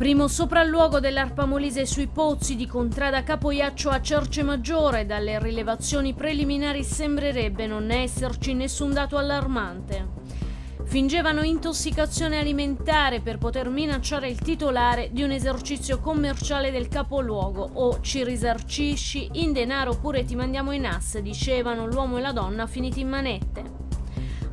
Primo sopralluogo dell'Arpa Molise sui pozzi di Contrada Capoiaccio a Cerce Maggiore. Dalle rilevazioni preliminari sembrerebbe non esserci nessun dato allarmante. Fingevano intossicazione alimentare per poter minacciare il titolare di un esercizio commerciale del capoluogo o ci risarcisci in denaro oppure ti mandiamo in asse, dicevano l'uomo e la donna finiti in manette.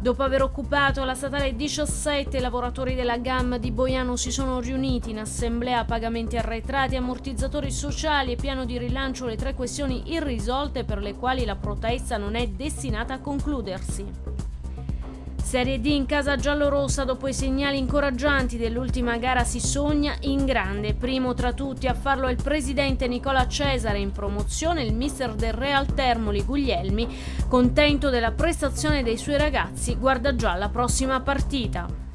Dopo aver occupato la statale 17, i lavoratori della gamma di Boiano si sono riuniti in assemblea pagamenti arretrati, ammortizzatori sociali e piano di rilancio le tre questioni irrisolte per le quali la protesta non è destinata a concludersi. Serie D in casa giallorossa dopo i segnali incoraggianti dell'ultima gara si sogna in grande. Primo tra tutti a farlo è il presidente Nicola Cesare in promozione, il mister del Real Termoli Guglielmi, contento della prestazione dei suoi ragazzi, guarda già la prossima partita.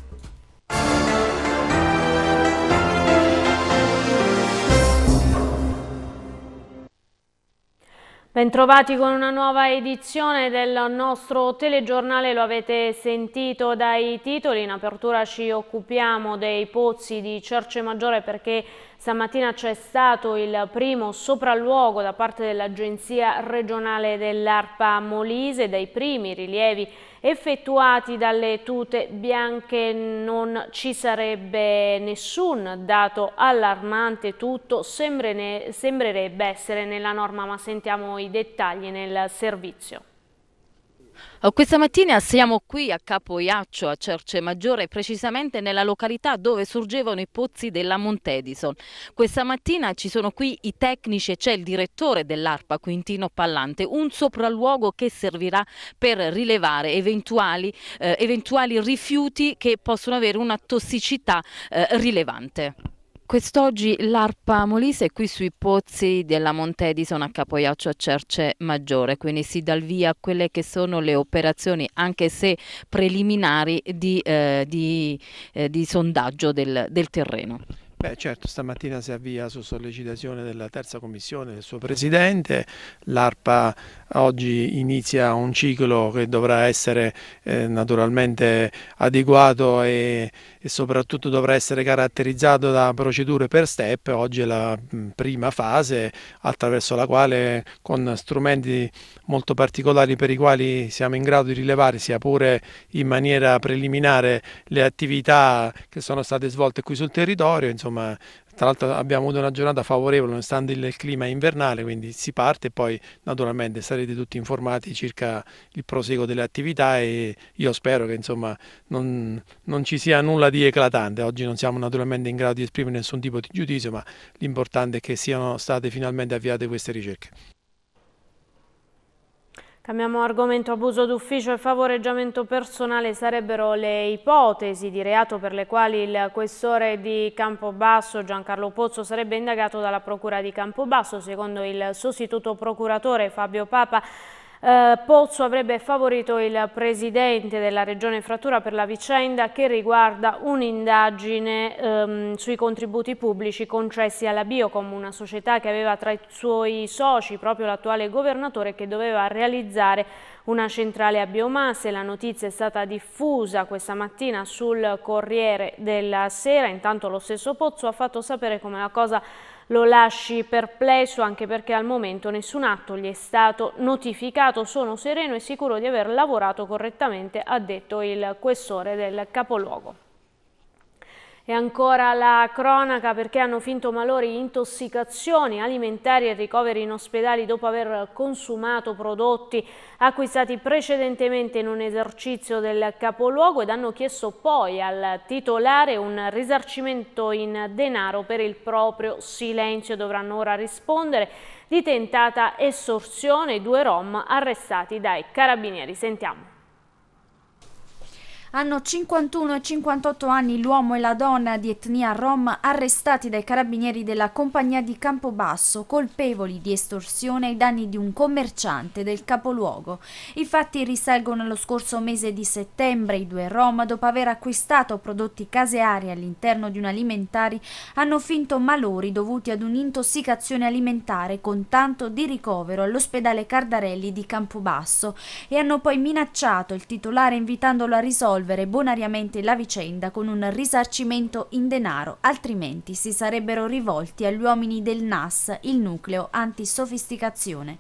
Bentrovati con una nuova edizione del nostro telegiornale, lo avete sentito dai titoli, in apertura ci occupiamo dei pozzi di Cerce Maggiore perché Stamattina c'è stato il primo sopralluogo da parte dell'Agenzia regionale dell'ARPA Molise dai primi rilievi effettuati dalle tute bianche non ci sarebbe nessun dato allarmante, tutto sembrerebbe essere nella norma ma sentiamo i dettagli nel servizio. Oh, questa mattina siamo qui a Capo Iaccio, a Cerce Maggiore, precisamente nella località dove sorgevano i pozzi della Montedison. Questa mattina ci sono qui i tecnici e c'è il direttore dell'ARPA, Quintino Pallante, un sopralluogo che servirà per rilevare eventuali, eh, eventuali rifiuti che possono avere una tossicità eh, rilevante. Quest'oggi l'ARPA Molise è qui sui pozzi della Monte Edison a Capoiaccio a Cerce Maggiore, quindi si dà il via a quelle che sono le operazioni, anche se preliminari, di, eh, di, eh, di sondaggio del, del terreno. Beh, certo, stamattina si avvia su sollecitazione della terza commissione del suo presidente. L'ARPA oggi inizia un ciclo che dovrà essere eh, naturalmente adeguato e e soprattutto dovrà essere caratterizzato da procedure per step, oggi è la mm, prima fase attraverso la quale con strumenti molto particolari per i quali siamo in grado di rilevare sia pure in maniera preliminare le attività che sono state svolte qui sul territorio, insomma tra l'altro abbiamo avuto una giornata favorevole nonostante il clima invernale, quindi si parte e poi naturalmente sarete tutti informati circa il proseguo delle attività e io spero che insomma non, non ci sia nulla di eclatante. Oggi non siamo naturalmente in grado di esprimere nessun tipo di giudizio, ma l'importante è che siano state finalmente avviate queste ricerche. Cambiamo argomento, abuso d'ufficio e favoreggiamento personale sarebbero le ipotesi di reato per le quali il questore di Campobasso Giancarlo Pozzo sarebbe indagato dalla procura di Campobasso, secondo il sostituto procuratore Fabio Papa. Eh, Pozzo avrebbe favorito il presidente della regione Frattura per la vicenda che riguarda un'indagine ehm, sui contributi pubblici concessi alla Biocom, una società che aveva tra i suoi soci proprio l'attuale governatore che doveva realizzare una centrale a biomasse. La notizia è stata diffusa questa mattina sul Corriere della Sera. Intanto lo stesso Pozzo ha fatto sapere come la cosa lo lasci perplesso anche perché al momento nessun atto gli è stato notificato. Sono sereno e sicuro di aver lavorato correttamente, ha detto il questore del capoluogo. E ancora la cronaca perché hanno finto malori, intossicazioni alimentari e ricoveri in ospedali dopo aver consumato prodotti acquistati precedentemente in un esercizio del capoluogo ed hanno chiesto poi al titolare un risarcimento in denaro per il proprio silenzio. Dovranno ora rispondere di tentata estorsione due rom arrestati dai carabinieri. Sentiamo hanno 51 e 58 anni l'uomo e la donna di etnia rom arrestati dai carabinieri della compagnia di Campobasso, colpevoli di estorsione ai danni di un commerciante del capoluogo. I fatti risalgono allo scorso mese di settembre. I due rom, dopo aver acquistato prodotti caseari all'interno di un alimentari, hanno finto malori dovuti ad un'intossicazione alimentare con tanto di ricovero all'ospedale Cardarelli di Campobasso e hanno poi minacciato il titolare invitandolo a risolvere risolvere bonariamente la vicenda con un risarcimento in denaro, altrimenti si sarebbero rivolti agli uomini del NAS, il nucleo antisofisticazione.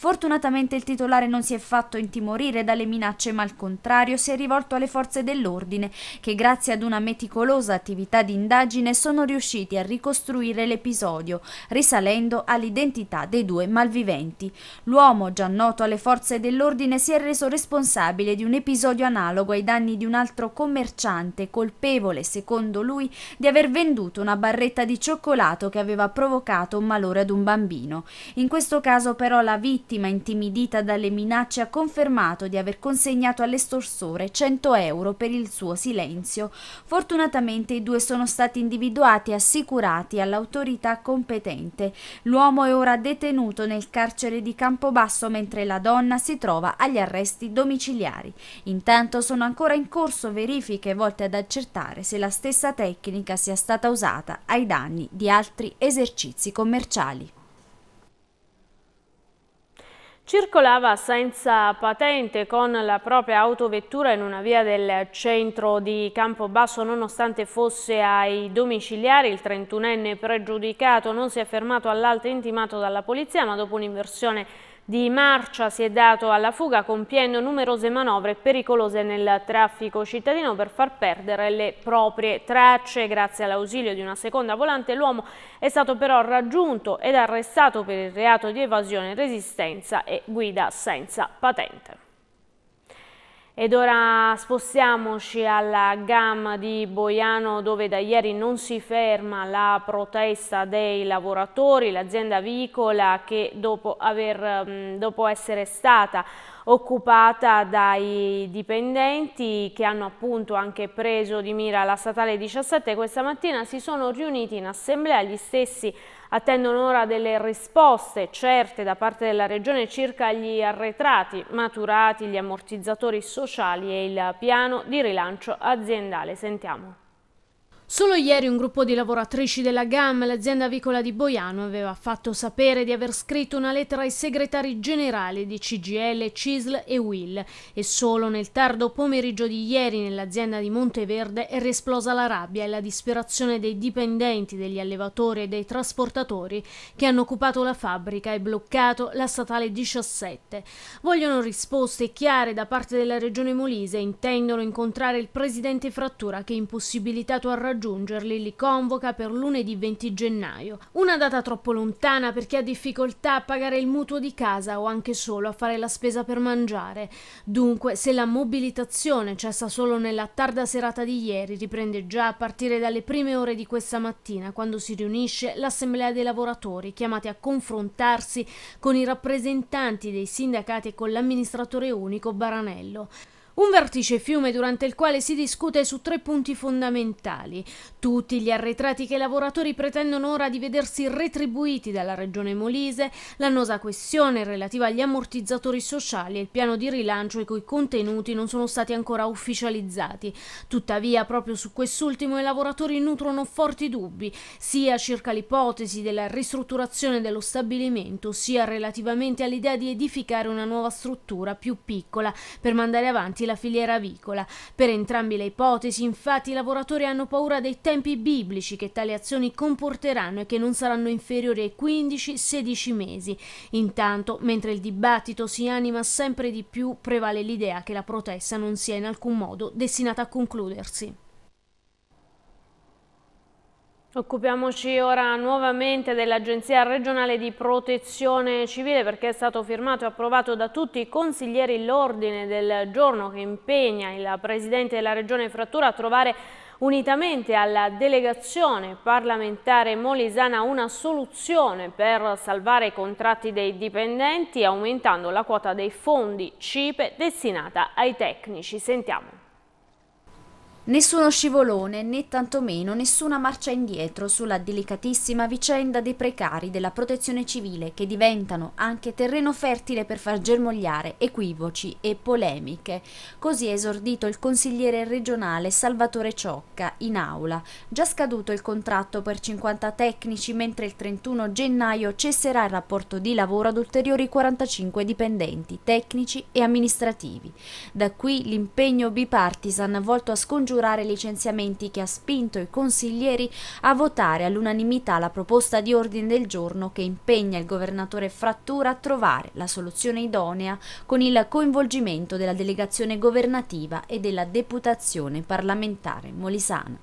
Fortunatamente il titolare non si è fatto intimorire dalle minacce, ma al contrario si è rivolto alle forze dell'ordine, che grazie ad una meticolosa attività di indagine sono riusciti a ricostruire l'episodio, risalendo all'identità dei due malviventi. L'uomo, già noto alle forze dell'ordine, si è reso responsabile di un episodio analogo ai danni di un altro commerciante, colpevole, secondo lui, di aver venduto una barretta di cioccolato che aveva provocato un malore ad un bambino. In questo caso però la vittima vittima, intimidita dalle minacce, ha confermato di aver consegnato all'estorsore 100 euro per il suo silenzio. Fortunatamente i due sono stati individuati e assicurati all'autorità competente. L'uomo è ora detenuto nel carcere di Campobasso mentre la donna si trova agli arresti domiciliari. Intanto sono ancora in corso verifiche volte ad accertare se la stessa tecnica sia stata usata ai danni di altri esercizi commerciali. Circolava senza patente con la propria autovettura in una via del centro di Campobasso nonostante fosse ai domiciliari. Il 31enne pregiudicato non si è fermato all'alto intimato dalla polizia ma dopo un'inversione di marcia si è dato alla fuga compiendo numerose manovre pericolose nel traffico cittadino per far perdere le proprie tracce. Grazie all'ausilio di una seconda volante l'uomo è stato però raggiunto ed arrestato per il reato di evasione, resistenza e guida senza patente. Ed ora spostiamoci alla gamma di Boiano dove da ieri non si ferma la protesta dei lavoratori, l'azienda vicola che dopo, aver, mm, dopo essere stata occupata dai dipendenti che hanno appunto anche preso di mira la statale 17. Questa mattina si sono riuniti in assemblea gli stessi attendono ora delle risposte certe da parte della Regione circa gli arretrati maturati, gli ammortizzatori sociali e il piano di rilancio aziendale. Sentiamo. Solo ieri un gruppo di lavoratrici della GAM, l'azienda avicola di Boiano, aveva fatto sapere di aver scritto una lettera ai segretari generali di CGL, CISL e WIL e solo nel tardo pomeriggio di ieri nell'azienda di Monteverde è riesplosa la rabbia e la disperazione dei dipendenti, degli allevatori e dei trasportatori che hanno occupato la fabbrica e bloccato la statale 17. Vogliono risposte chiare da parte della regione Molise e intendono incontrare il presidente Frattura che è impossibilitato a raggiungere raggiungerli li convoca per lunedì 20 gennaio, una data troppo lontana per chi ha difficoltà a pagare il mutuo di casa o anche solo a fare la spesa per mangiare. Dunque, se la mobilitazione cessa solo nella tarda serata di ieri, riprende già a partire dalle prime ore di questa mattina, quando si riunisce l'Assemblea dei lavoratori, chiamati a confrontarsi con i rappresentanti dei sindacati e con l'amministratore unico Baranello. Un vertice fiume durante il quale si discute su tre punti fondamentali. Tutti gli arretrati che i lavoratori pretendono ora di vedersi retribuiti dalla regione Molise, l'annosa questione relativa agli ammortizzatori sociali e il piano di rilancio i cui contenuti non sono stati ancora ufficializzati. Tuttavia, proprio su quest'ultimo i lavoratori nutrono forti dubbi, sia circa l'ipotesi della ristrutturazione dello stabilimento, sia relativamente all'idea di edificare una nuova struttura più piccola per mandare avanti la filiera avicola. Per entrambe le ipotesi, infatti, i lavoratori hanno paura dei tempi biblici che tali azioni comporteranno e che non saranno inferiori ai 15-16 mesi. Intanto, mentre il dibattito si anima sempre di più, prevale l'idea che la protesta non sia in alcun modo destinata a concludersi. Occupiamoci ora nuovamente dell'Agenzia regionale di protezione civile perché è stato firmato e approvato da tutti i consiglieri l'ordine del giorno che impegna il Presidente della Regione Frattura a trovare unitamente alla delegazione parlamentare molisana una soluzione per salvare i contratti dei dipendenti aumentando la quota dei fondi CIPE destinata ai tecnici. Sentiamo. Nessuno scivolone né tantomeno nessuna marcia indietro sulla delicatissima vicenda dei precari della protezione civile che diventano anche terreno fertile per far germogliare equivoci e polemiche. Così è esordito il consigliere regionale Salvatore Ciocca in aula. Già scaduto il contratto per 50 tecnici mentre il 31 gennaio cesserà il rapporto di lavoro ad ulteriori 45 dipendenti tecnici e amministrativi. Da qui l'impegno bipartisan volto a scongiurare scongiurare licenziamenti che ha spinto i consiglieri a votare all'unanimità la proposta di ordine del giorno che impegna il governatore Frattura a trovare la soluzione idonea con il coinvolgimento della delegazione governativa e della deputazione parlamentare molisana.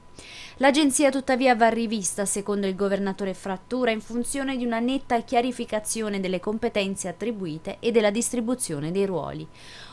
L'agenzia tuttavia va rivista, secondo il governatore Frattura, in funzione di una netta chiarificazione delle competenze attribuite e della distribuzione dei ruoli.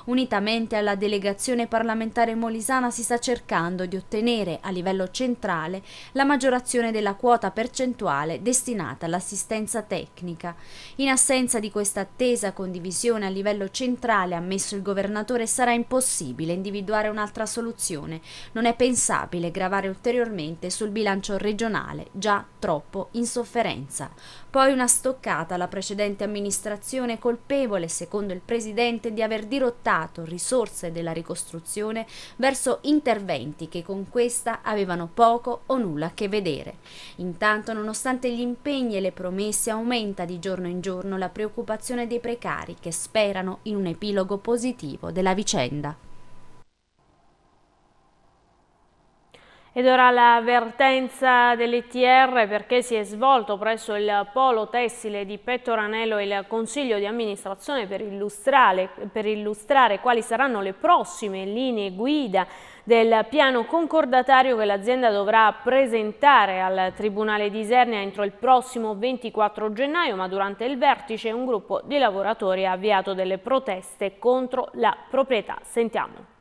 Unitamente alla delegazione parlamentare molisana si sta cercando di ottenere a livello centrale la maggiorazione della quota percentuale destinata all'assistenza tecnica. In assenza di questa attesa condivisione a livello centrale, ammesso il governatore, sarà impossibile individuare un'altra soluzione. Non è pensabile gravare ulteriormente sul bilancio regionale, già troppo in sofferenza. Poi una stoccata alla precedente amministrazione colpevole, secondo il presidente, di aver dirottato risorse della ricostruzione verso interventi che con questa avevano poco o nulla a che vedere. Intanto, nonostante gli impegni e le promesse, aumenta di giorno in giorno la preoccupazione dei precari che sperano in un epilogo positivo della vicenda. Ed ora l'avvertenza dell'ETR perché si è svolto presso il polo tessile di Pettoranello il consiglio di amministrazione per illustrare, per illustrare quali saranno le prossime linee guida del piano concordatario che l'azienda dovrà presentare al Tribunale di Isernia entro il prossimo 24 gennaio, ma durante il vertice un gruppo di lavoratori ha avviato delle proteste contro la proprietà. Sentiamo.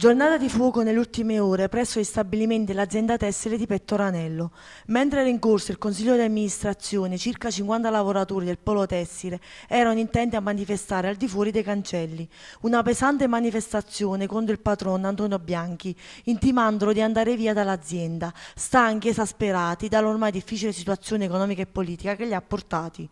Giornata di fuoco nelle ultime ore presso gli stabilimenti dell'azienda tessile di Pettoranello. Mentre era in corso il Consiglio di amministrazione, circa 50 lavoratori del polo tessile erano intenti a manifestare al di fuori dei cancelli. Una pesante manifestazione contro il patrono Antonio Bianchi, intimandolo di andare via dall'azienda, stanchi e esasperati dall'ormai difficile situazione economica e politica che li ha portati.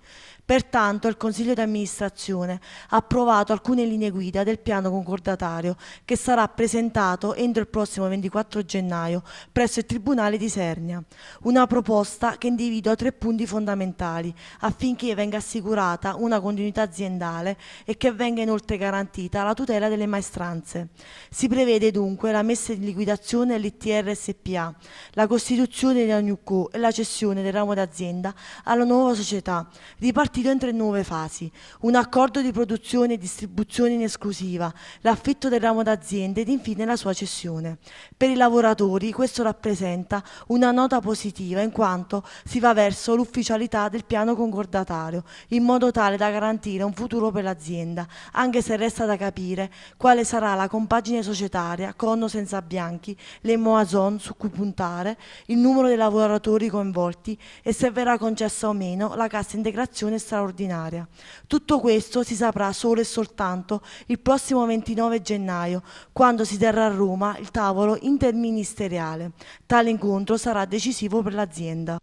Pertanto il Consiglio di amministrazione ha approvato alcune linee guida del piano concordatario che sarà presentato presentato entro il prossimo 24 gennaio presso il Tribunale di Sernia. Una proposta che individua tre punti fondamentali affinché venga assicurata una continuità aziendale e che venga inoltre garantita la tutela delle maestranze. Si prevede dunque la messa in liquidazione dell'ITR SPA, la costituzione della NUCO e la cessione del ramo d'azienda alla nuova società, ripartito in tre nuove fasi, un accordo di produzione e distribuzione in esclusiva, l'affitto del ramo d'azienda ed infine la sua cessione. Per i lavoratori questo rappresenta una nota positiva in quanto si va verso l'ufficialità del piano concordatario in modo tale da garantire un futuro per l'azienda, anche se resta da capire quale sarà la compagine societaria con o senza bianchi, le moazon su cui puntare, il numero dei lavoratori coinvolti e se verrà concessa o meno la cassa integrazione straordinaria. Tutto questo si saprà solo e soltanto il prossimo 29 gennaio, quando si terrà a Roma il tavolo interministeriale. Tale incontro sarà decisivo per l'azienda.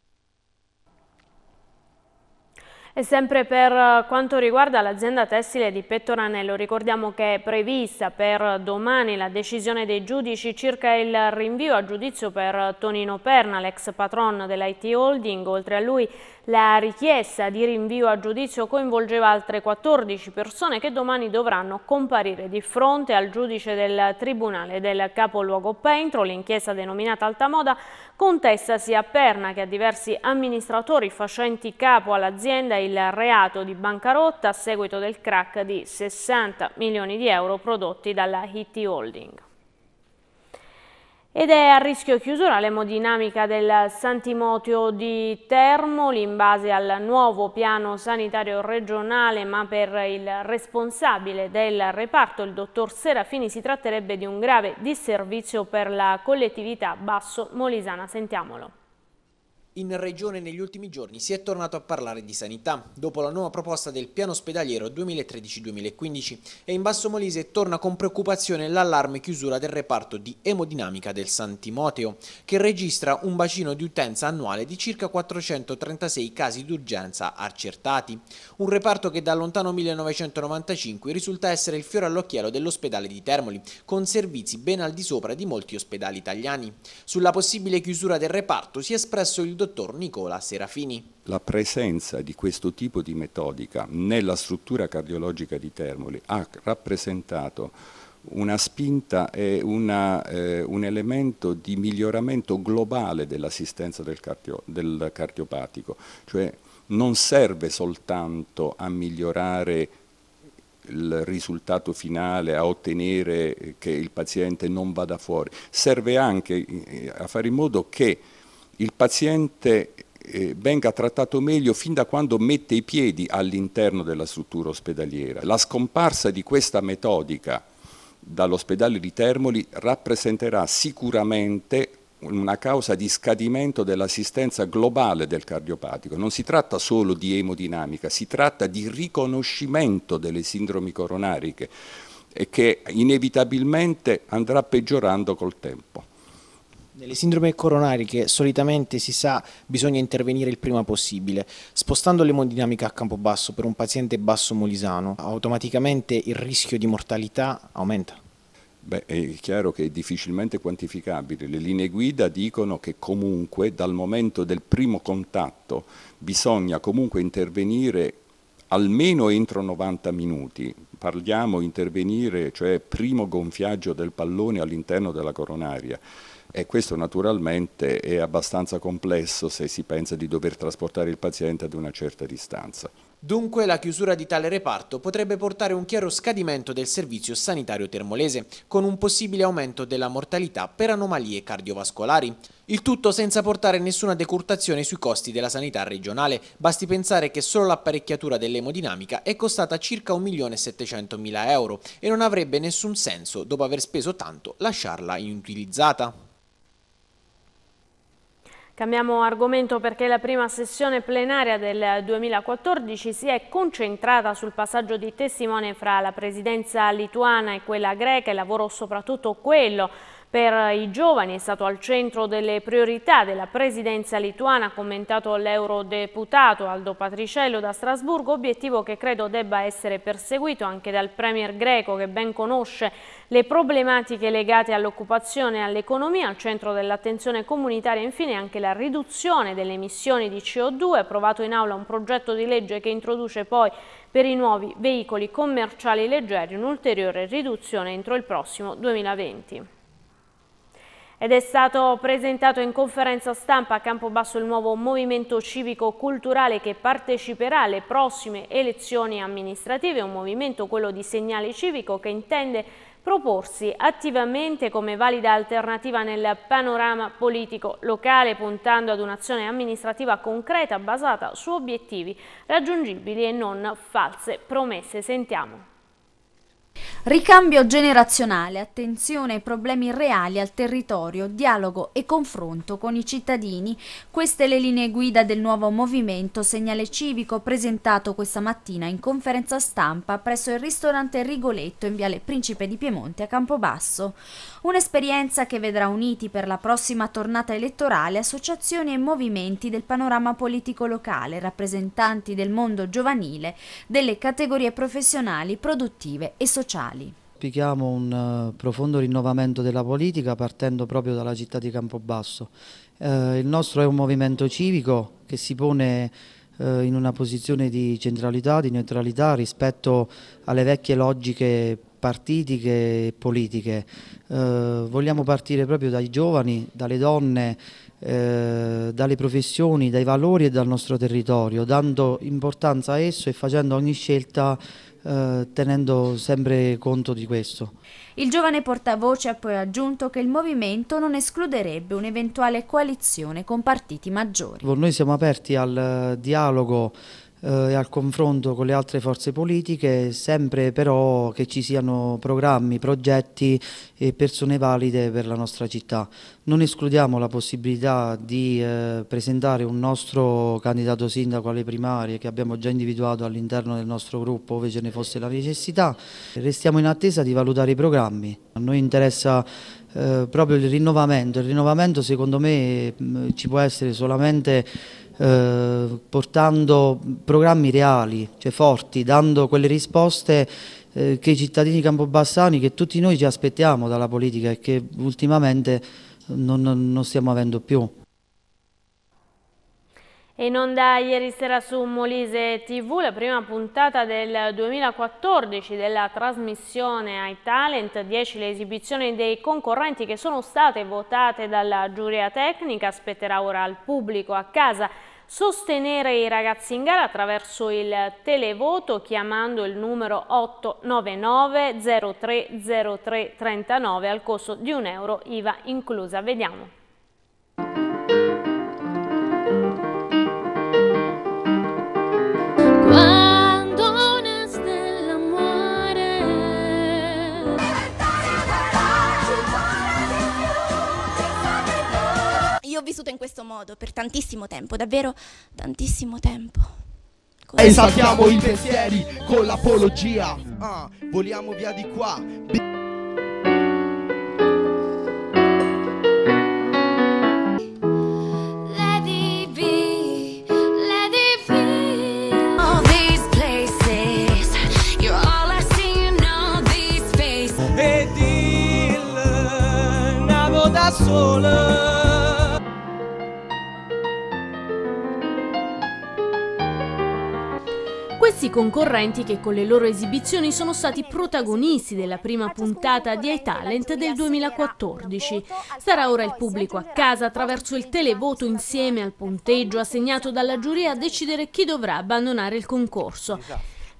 E sempre per eh, quanto riguarda l'azienda tessile di Pettoranello, ricordiamo che è prevista per domani la decisione dei giudici circa il rinvio a giudizio per Tonino Perna, l'ex patron dell'IT Holding, oltre a lui la richiesta di rinvio a giudizio coinvolgeva altre 14 persone che domani dovranno comparire di fronte al giudice del Tribunale del capoluogo Pentro. L'inchiesta denominata Alta Moda contesta sia a Perna che a diversi amministratori facenti capo all'azienda il reato di bancarotta a seguito del crack di 60 milioni di euro prodotti dalla Hitti Holding. Ed è a rischio chiusura l'emodinamica del Santimotio di Termoli in base al nuovo piano sanitario regionale, ma per il responsabile del reparto, il dottor Serafini, si tratterebbe di un grave disservizio per la collettività basso-molisana. Sentiamolo. In Regione negli ultimi giorni si è tornato a parlare di sanità, dopo la nuova proposta del piano ospedaliero 2013-2015 e in Basso Molise torna con preoccupazione l'allarme chiusura del reparto di emodinamica del San Timoteo, che registra un bacino di utenza annuale di circa 436 casi d'urgenza accertati, un reparto che da lontano 1995 risulta essere il fiore all'occhiello dell'ospedale di Termoli, con servizi ben al di sopra di molti ospedali italiani. Sulla possibile chiusura del reparto si è espresso il dottore dottor Nicola Serafini. La presenza di questo tipo di metodica nella struttura cardiologica di Termoli ha rappresentato una spinta e una, eh, un elemento di miglioramento globale dell'assistenza del, cardio, del cardiopatico, cioè non serve soltanto a migliorare il risultato finale, a ottenere che il paziente non vada fuori, serve anche eh, a fare in modo che il paziente eh, venga trattato meglio fin da quando mette i piedi all'interno della struttura ospedaliera. La scomparsa di questa metodica dall'ospedale di Termoli rappresenterà sicuramente una causa di scadimento dell'assistenza globale del cardiopatico. Non si tratta solo di emodinamica, si tratta di riconoscimento delle sindromi coronariche e che inevitabilmente andrà peggiorando col tempo. Nelle sindrome coronariche solitamente si sa bisogna intervenire il prima possibile. Spostando l'emodinamica a campo basso per un paziente basso molisano, automaticamente il rischio di mortalità aumenta. Beh, è chiaro che è difficilmente quantificabile. Le linee guida dicono che comunque dal momento del primo contatto bisogna comunque intervenire almeno entro 90 minuti. Parliamo intervenire, cioè primo gonfiaggio del pallone all'interno della coronaria e questo naturalmente è abbastanza complesso se si pensa di dover trasportare il paziente ad una certa distanza. Dunque la chiusura di tale reparto potrebbe portare un chiaro scadimento del servizio sanitario termolese, con un possibile aumento della mortalità per anomalie cardiovascolari. Il tutto senza portare nessuna decurtazione sui costi della sanità regionale, basti pensare che solo l'apparecchiatura dell'emodinamica è costata circa 1.700.000 euro e non avrebbe nessun senso, dopo aver speso tanto, lasciarla inutilizzata. Cambiamo argomento perché la prima sessione plenaria del 2014 si è concentrata sul passaggio di testimone fra la presidenza lituana e quella greca e lavoro soprattutto quello per i giovani è stato al centro delle priorità della presidenza lituana, commentato l'eurodeputato Aldo Patriciello da Strasburgo, obiettivo che credo debba essere perseguito anche dal premier greco che ben conosce le problematiche legate all'occupazione e all'economia, al centro dell'attenzione comunitaria infine anche la riduzione delle emissioni di CO2, approvato in aula un progetto di legge che introduce poi per i nuovi veicoli commerciali leggeri un'ulteriore riduzione entro il prossimo 2020. Ed è stato presentato in conferenza stampa a Campobasso il nuovo movimento civico-culturale che parteciperà alle prossime elezioni amministrative, un movimento, quello di segnale civico, che intende proporsi attivamente come valida alternativa nel panorama politico locale, puntando ad un'azione amministrativa concreta basata su obiettivi raggiungibili e non false promesse. Sentiamo. Ricambio generazionale, attenzione ai problemi reali al territorio, dialogo e confronto con i cittadini. Queste le linee guida del nuovo movimento Segnale Civico presentato questa mattina in conferenza stampa presso il ristorante Rigoletto in Viale Principe di Piemonte a Campobasso. Un'esperienza che vedrà uniti per la prossima tornata elettorale associazioni e movimenti del panorama politico locale, rappresentanti del mondo giovanile, delle categorie professionali, produttive e sociali sociali. Auspichiamo un eh, profondo rinnovamento della politica partendo proprio dalla città di Campobasso. Eh, il nostro è un movimento civico che si pone eh, in una posizione di centralità, di neutralità rispetto alle vecchie logiche partitiche e politiche. Eh, vogliamo partire proprio dai giovani, dalle donne, eh, dalle professioni, dai valori e dal nostro territorio, dando importanza a esso e facendo ogni scelta eh, tenendo sempre conto di questo. Il giovane portavoce ha poi aggiunto che il movimento non escluderebbe un'eventuale coalizione con partiti maggiori. Noi siamo aperti al dialogo eh, e al confronto con le altre forze politiche, sempre però che ci siano programmi, progetti e persone valide per la nostra città. Non escludiamo la possibilità di eh, presentare un nostro candidato sindaco alle primarie che abbiamo già individuato all'interno del nostro gruppo ove ce ne fosse la necessità. Restiamo in attesa di valutare i programmi. A noi interessa eh, proprio il rinnovamento. Il rinnovamento secondo me mh, mm, ci può essere solamente eh, portando programmi reali, cioè forti, dando quelle risposte eh, che i cittadini campobassani, che tutti noi ci aspettiamo dalla politica e che ultimamente non, non stiamo avendo più. E in onda ieri sera su Molise TV la prima puntata del 2014 della trasmissione ai talent, 10 le esibizioni dei concorrenti che sono state votate dalla giuria tecnica, spetterà ora al pubblico a casa sostenere i ragazzi in gara attraverso il televoto chiamando il numero 899 030339 al costo di un euro IVA inclusa. Vediamo. vissuto in questo modo per tantissimo tempo, davvero tantissimo tempo. Esaltiamo i pensieri con l'apologia. Ah, voliamo via di qua. sola Questi concorrenti che con le loro esibizioni sono stati protagonisti della prima puntata di iTalent del 2014. Sarà ora il pubblico a casa attraverso il televoto insieme al punteggio assegnato dalla giuria a decidere chi dovrà abbandonare il concorso.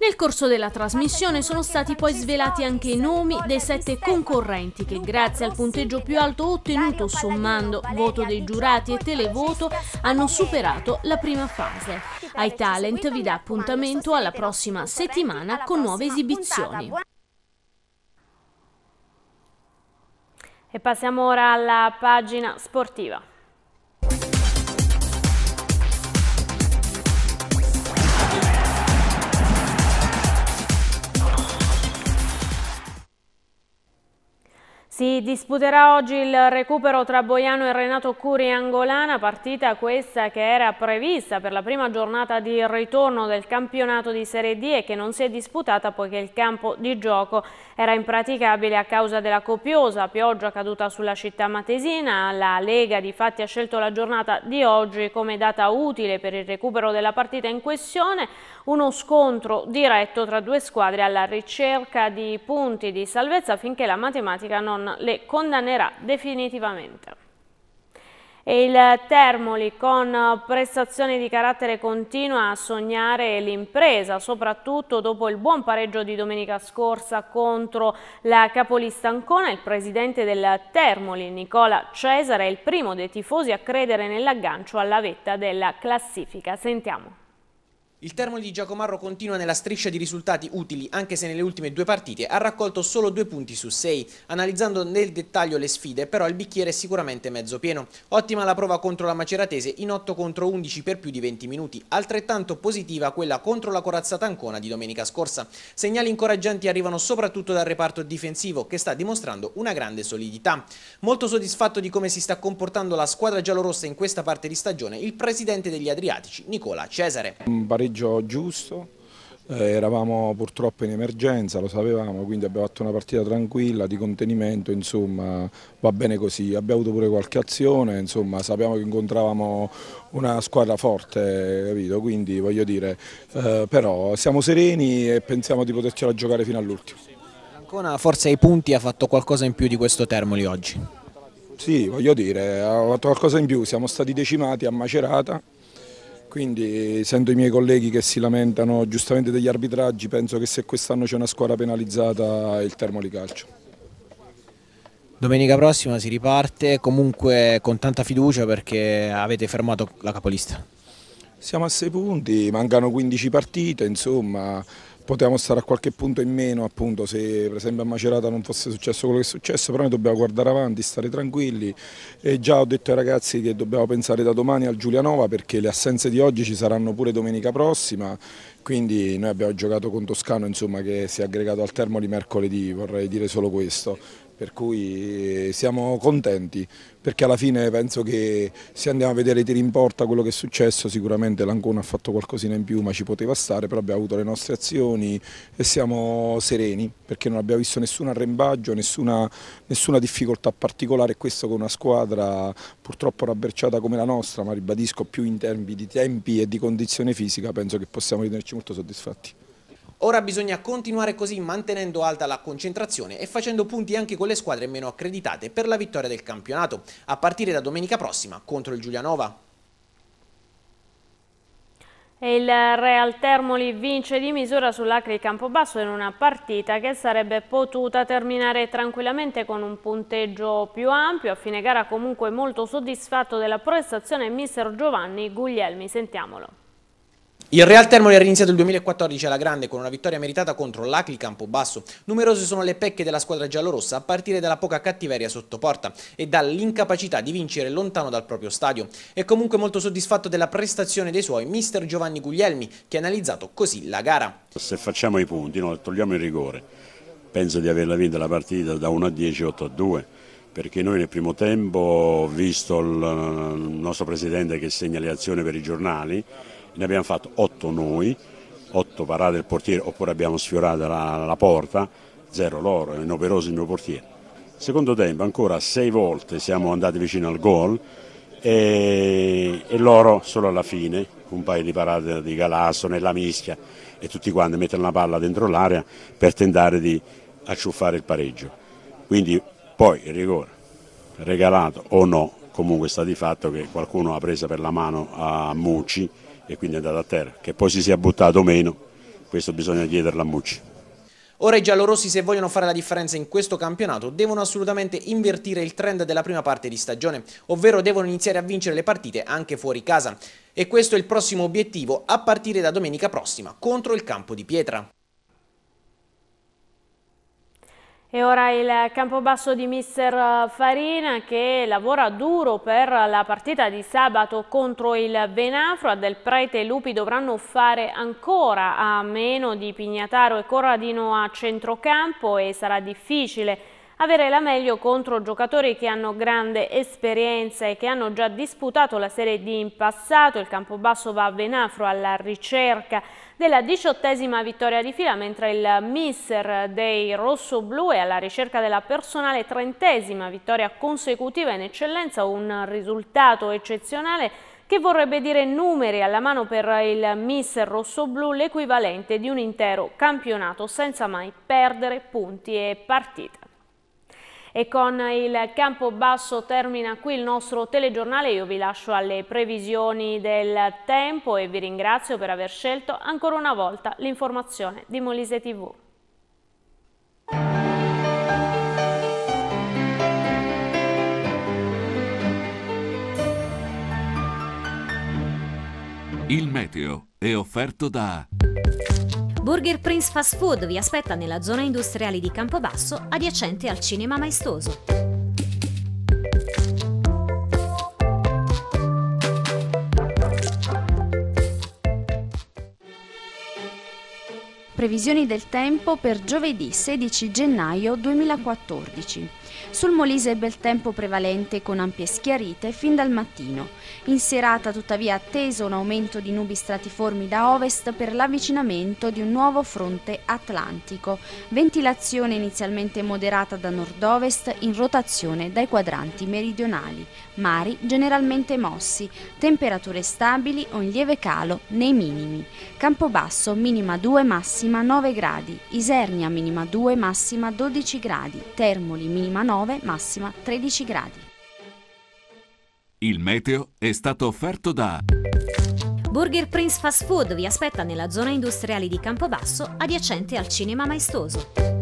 Nel corso della trasmissione sono stati poi svelati anche i nomi dei sette concorrenti che grazie al punteggio più alto ottenuto sommando voto dei giurati e televoto hanno superato la prima fase. Ai talent vi dà appuntamento alla prossima settimana con nuove esibizioni. E passiamo ora alla pagina sportiva. Si disputerà oggi il recupero tra Boiano e Renato Curi Angolana, partita questa che era prevista per la prima giornata di ritorno del campionato di Serie D e che non si è disputata poiché il campo di gioco era impraticabile a causa della copiosa pioggia caduta sulla città matesina. La Lega di fatti ha scelto la giornata di oggi come data utile per il recupero della partita in questione, uno scontro diretto tra due squadre alla ricerca di punti di salvezza finché la matematica non le condannerà definitivamente. E il Termoli con prestazioni di carattere continua a sognare l'impresa, soprattutto dopo il buon pareggio di domenica scorsa contro la capolista Ancona. Il presidente del Termoli, Nicola Cesare, è il primo dei tifosi a credere nell'aggancio alla vetta della classifica. Sentiamo. Il Termoli di Giacomarro continua nella striscia di risultati utili anche se nelle ultime due partite ha raccolto solo due punti su sei. Analizzando nel dettaglio le sfide però il bicchiere è sicuramente mezzo pieno. Ottima la prova contro la Maceratese in 8 contro 11 per più di 20 minuti, altrettanto positiva quella contro la corazzata Ancona di domenica scorsa. Segnali incoraggianti arrivano soprattutto dal reparto difensivo che sta dimostrando una grande solidità. Molto soddisfatto di come si sta comportando la squadra giallorossa in questa parte di stagione il presidente degli Adriatici Nicola Cesare. Un pareggio giusto, eh, eravamo purtroppo in emergenza, lo sapevamo, quindi abbiamo fatto una partita tranquilla, di contenimento, insomma va bene così. Abbiamo avuto pure qualche azione, insomma sappiamo che incontravamo una squadra forte, capito? Quindi voglio dire, eh, però siamo sereni e pensiamo di potercela giocare fino all'ultimo. Ancona forse ai punti ha fatto qualcosa in più di questo Termoli oggi? Sì, voglio dire, ha fatto qualcosa in più, siamo stati decimati a Macerata, quindi, sento i miei colleghi che si lamentano giustamente degli arbitraggi, penso che se quest'anno c'è una squadra penalizzata è il Termoli Calcio. Domenica prossima si riparte, comunque con tanta fiducia perché avete fermato la capolista. Siamo a 6 punti, mancano 15 partite, insomma potevamo stare a qualche punto in meno appunto se per esempio a Macerata non fosse successo quello che è successo però noi dobbiamo guardare avanti, stare tranquilli e già ho detto ai ragazzi che dobbiamo pensare da domani al Giulianova perché le assenze di oggi ci saranno pure domenica prossima quindi noi abbiamo giocato con Toscano insomma, che si è aggregato al termo di mercoledì vorrei dire solo questo per cui eh, siamo contenti perché alla fine penso che se andiamo a vedere i tiri in porta quello che è successo sicuramente l'Ancona ha fatto qualcosina in più ma ci poteva stare però abbiamo avuto le nostre azioni e siamo sereni perché non abbiamo visto nessun arrembaggio, nessuna, nessuna difficoltà particolare questo con una squadra purtroppo rabberciata come la nostra ma ribadisco più in termini di tempi e di condizione fisica penso che possiamo ritenerci molto soddisfatti. Ora bisogna continuare così mantenendo alta la concentrazione e facendo punti anche con le squadre meno accreditate per la vittoria del campionato, a partire da domenica prossima contro il Giulianova. Il Real Termoli vince di misura sull'Acri Campobasso in una partita che sarebbe potuta terminare tranquillamente con un punteggio più ampio. A fine gara comunque molto soddisfatto della prestazione mister Giovanni Guglielmi. Sentiamolo. Il Real Termoli ha iniziato il 2014 alla grande con una vittoria meritata contro l'Acli Campobasso. Numerose sono le pecche della squadra giallorossa a partire dalla poca cattiveria sotto porta e dall'incapacità di vincere lontano dal proprio stadio. È comunque molto soddisfatto della prestazione dei suoi mister Giovanni Guglielmi che ha analizzato così la gara. Se facciamo i punti, no, togliamo il rigore, penso di averla vinta la partita da 1 a 10, 8 a 2 perché noi nel primo tempo, visto il nostro presidente che segna le azioni per i giornali, ne abbiamo fatto 8 noi, 8 parate il portiere oppure abbiamo sfiorato la, la porta, 0 loro, è inoperoso il mio portiere. Secondo tempo ancora 6 volte siamo andati vicino al gol e, e, loro solo alla fine, un paio di parate di Galasso nella mischia e tutti quanti mettono la palla dentro l'area per tentare di acciuffare il pareggio. Quindi poi il rigore, regalato o no, comunque sta di fatto che qualcuno ha preso per la mano a Mucci e quindi è andato a terra. Che poi si sia buttato o meno, questo bisogna chiederlo a Mucci. Ora i giallorossi se vogliono fare la differenza in questo campionato devono assolutamente invertire il trend della prima parte di stagione, ovvero devono iniziare a vincere le partite anche fuori casa. E questo è il prossimo obiettivo a partire da domenica prossima contro il campo di pietra. E ora il campobasso di mister Farina che lavora duro per la partita di sabato contro il Benafro. A Del Prete e Lupi dovranno fare ancora a meno di Pignataro e Corradino a centrocampo e sarà difficile avere la meglio contro giocatori che hanno grande esperienza e che hanno già disputato la Serie D in passato. Il campobasso va a Benafro alla ricerca della diciottesima vittoria di fila, mentre il mister dei rossoblù è alla ricerca della personale trentesima vittoria consecutiva in eccellenza, un risultato eccezionale che vorrebbe dire numeri alla mano per il mister rossoblù, l'equivalente di un intero campionato senza mai perdere punti e partite. E con il campo basso termina qui il nostro telegiornale, io vi lascio alle previsioni del tempo e vi ringrazio per aver scelto ancora una volta l'informazione di Molise TV. Il meteo è offerto da... Burger Prince Fast Food vi aspetta nella zona industriale di Campobasso, adiacente al Cinema Maestoso. Previsioni del tempo per giovedì 16 gennaio 2014. Sul Molise è bel tempo prevalente con ampie schiarite fin dal mattino. In serata tuttavia atteso un aumento di nubi stratiformi da ovest per l'avvicinamento di un nuovo fronte atlantico. Ventilazione inizialmente moderata da nord-ovest in rotazione dai quadranti meridionali. Mari generalmente mossi, temperature stabili o in lieve calo nei minimi. Campobasso minima 2 massima 9 gradi, Isernia minima 2 massima 12 gradi, Termoli minima 9 9, massima 13 gradi. Il meteo è stato offerto da... Burger Prince Fast Food vi aspetta nella zona industriale di Campobasso adiacente al Cinema Maestoso.